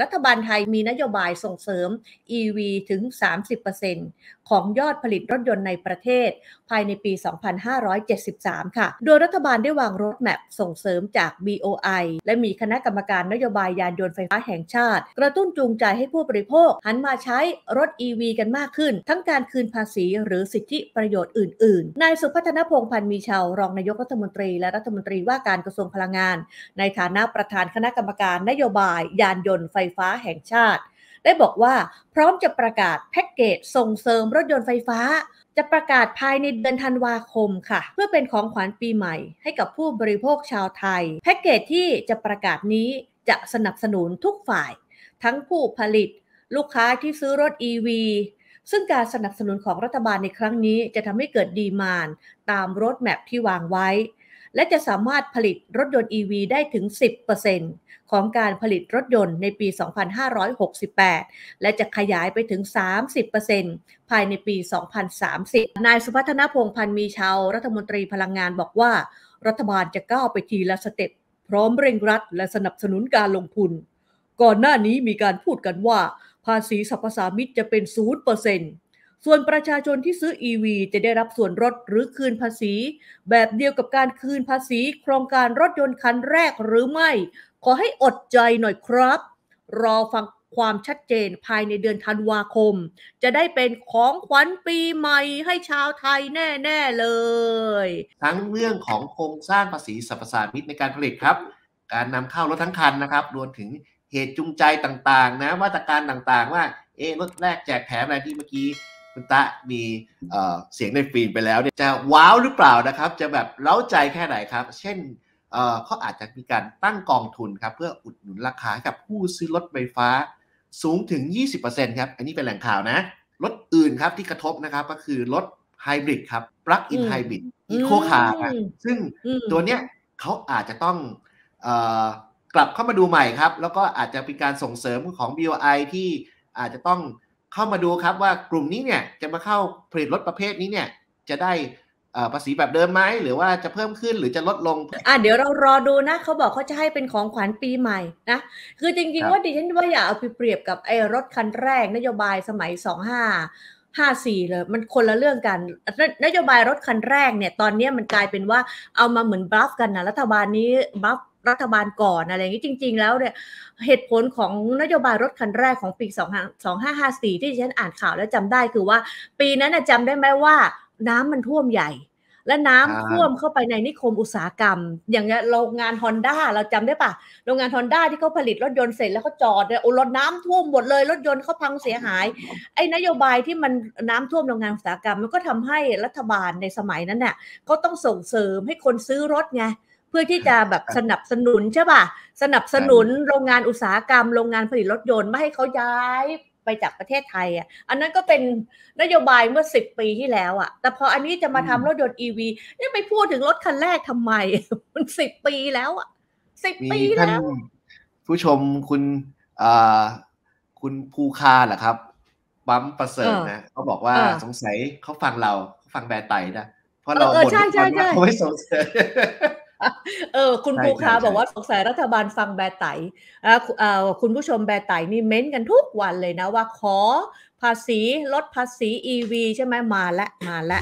รัฐบาลไทยมีนโยบายส่งเสริม EV ถึง 30%ของยอดผลิตรถยนต์ในประเทศ ภายในปี 2573 ค่ะ โดยรัฐบาลได้วางรถแมพส่งเสริมจาก BOI และมีคณะกรรมการนโยบายยานยนต์ไฟฟ้าแห่งชาติ กระตุ้นจูงใจให้ผู้บริโภค หันมาใช้รถ EV กันมากขึ้น ทั้งการคืนภาษีหรือสิทธิประโยชน์อื่นๆ นายสุพัฒนพงพันธ์มีชาวรองนายกรัฐมนตรี และรัฐมนตรีว่าการกระทรวงพลังงาน ในฐานะประธานคณะกรรมการ นโยบายยานยนต์ไฟฟ้าแห่งชาติ ได้บอกว่าพร้อมจะประกาศแพ็กเกจส่งเสริมรถยนต์ไฟฟ้าจะประกาศภายในเดือนธันวาคมค่ะ เพื่อเป็นของขวัญปีใหม่ให้กับผู้บริโภคชาวไทย แพ็กเกจที่จะประกาศนี้จะสนับสนุนทุกฝ่าย ทั้งผู้ผลิต ลูกค้าที่ซื้อรถ e ีซึ่งการสนับสนุนของรัฐบาลในครั้งนี้จะทำให้เกิดดีมานตามรถแมพที่วางไว้และจะสามารถผลิตรถยนต์ EV ได้ถึง 10%ของการผลิตรถยนต์ในปี 2568 และจะขยายไปถึง 30%ภายในปี 2030 นายสุพัฒนพงพันธ์มีชาวรัฐมนตรีพลังงานบอกว่ารัฐบาลจะก้าวไปทีละสเต็ปพร้อมเร่งรัดและสนับสนุนการลงทุนก่อนหน้านี้มีการพูดกันว่า ภาษีสรรพสามิตจะเป็น 0%ส่วนประชาชนที่ซื้อ EV จะได้รับส่วนลดหรือคืนภาษี แบบเดียวกับการคืนภาษีโครงการรถยนต์คันแรกหรือไม่ ขอให้อดใจหน่อยครับ รอฟังความชัดเจนภายในเดือนธันวาคม จะได้เป็นของขวัญปีใหม่ให้ชาวไทยแน่ ๆ เลย ทั้งเรื่องของโครงสร้างภาษีสรรพสามิตในการผลิตครับการนำเข้ารถทั้งคันนะครับ รวมถึงเหตุจูงใจต่างๆนะมาตรการต่างๆ ว่าเอรถแรกแจกแถมอะไรที่เมื่อกี้คุณตะมีเสียงในฟีดไปแล้วเนี่ยจะว้าวหรือเปล่านะครับ จะแบบเล้าใจแค่ไหนครับ เช่น เขาอาจจะมีการตั้งกองทุนครับ เพื่ออุดหนุนราคากับผู้ซื้อรถไฟฟ้าสูงถึง 20%ครับ อันนี้เป็นแหล่งข่าวนะ รถอื่นครับ ที่กระทบนะครับ ก็คือรถไฮบริดครับปลั๊กอินไฮบริดอีโคคาร์ซึ่งตัวเนี้ยเขาอาจจะต้องกลับเข้ามาดูใหม่ครับ แล้วก็อาจจะเป็นการส่งเสริมของ BOI ที่อาจจะต้องเข้ามาดูครับ ว่ากลุ่มนี้เนี่ยจะมาเข้าผลิตรถประเภทนี้เนี่ยจะได้ภาษีแบบเดิมไหมหรือว่าจะเพิ่มขึ้นหรือจะลดลงอ่ะเดี๋ยวเรารอดูนะเขาบอกเขาจะให้เป็นของขวัญปีใหม่นะคือจริงๆว่าดิฉันว่าอย่าเอาไปเปรียบกับไอ้รถคันแรกนโยบายสมัย 25 54เลยมันคนละเรื่องกันนนโยบายรถคันแรกเนี่ยตอนนี้มันกลายเป็นว่าเอามาเหมือนบัฟกันนะรัฐบาลนี้บัฟรัฐบาลก่อนอะไรอย่างนี้จริง ๆ แล้วเนี่ยเหตุผลของนโยบายรถคันแรกของปี 2554 ที่ฉันอ่านข่าวแล้วจำได้คือว่าปีนั้นจำได้ไหมว่าน้ำมันท่วมใหญ่ และน้ำท่วมเข้าไปในนิคมอุตสาหกรรม อย่างเงี้ยโรงงานฮอนด้าเราจำได้ปะโรงงานฮอนด้าที่เขาผลิตรถยนต์เสร็จแล้วเขาจอดเนี่ยโอ้รถน้ำท่วมหมดเลย รถยนต์เขาพังเสียหายไอ้นโยบายที่มันน้ำท่วมโรงงานอุตสาหกรรมมันก็ทำให้รัฐบาลในสมัยนั้นเนี่ยก็ต้องส่งเสริมให้คนซื้อรถไงเพื่อที่จะแบบสนับสนุนใช่ป่ะ สนับสนุนโรงงานอุตสาหกรรมโรงงานผลิตรถยนต์ ไม่ให้เขาย้ายไปจากประเทศไทยอ่ะ อันนั้นก็เป็นนโยบายเมื่อสิบปีที่แล้วอ่ะแต่พออันนี้จะมาทำรถยนต์อีวีนี่ไปพูดถึงรถคันแรกทำไม มันสิบปีแล้วอ่ะสิบปีแล้วผู้ชมคุณอ่าคุณภูคาเหรอครับปั๊มประเสริฐนะเขาบอกว่าสงสัยเขาฟังเรา ฟังแบรไตนะเพราะเราบ่นเขาไม่สงสัยเออคุณภูคาบอกว่าสงสัยรัฐบาลฟังแบไตอ่าคุณผู้ชมแบไตนี่เม้นกันทุกวันเลยนะว่าขอ ภาษีลดภาษี EV ใช่ไหมมาและมาและ